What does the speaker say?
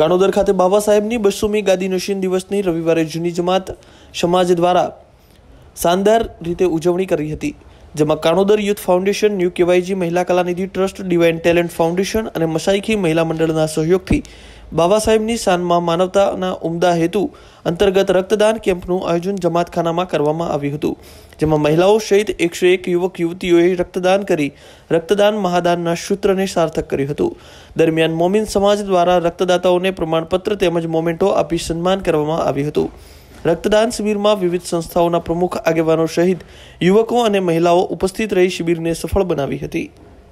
કાણોદર ખાતે બાબા સાહેબની બસોમી ગાદી નશીન દિવસની રવિવારે જૂની જમાત સમાજ દ્વારા શાનદાર રીતે ઉજવણી કરી હતી જેમાં Kanodar youth foundation new KYG મહિલા Kalanidhi trust divine talent foundation અને મસાઈખી મહિલા મંડળના સહયોગથી બાબા સાહેબની શાનમાં માનવતાના ઉમદા હેતુ અંતર્ગત રક્તદાન કેમ્પનું આયોજન જમાતખાનામાં કરવામાં આવ્યું હતું જેમાં મહિલાઓ સહિત એકસો એક યુવક યુવતીઓએ રક્તદાન કરી રક્તદાન મહાદાનના સૂત્રને સાર્થક કર્યું હતું દરમિયાન મોમિન સમાજ દ્વારા રક્તદાતાઓને પ્રમાણપત્ર તેમજ મોમેન્ટો આપી સન્માન કરવામાં આવ્યું હતું રક્તદાન શિબિરમાં વિવિધ સંસ્થાઓના પ્રમુખ આગેવાનો સહિત યુવકો અને મહિલાઓ ઉપસ્થિત રહી શિબિરને સફળ બનાવી હતી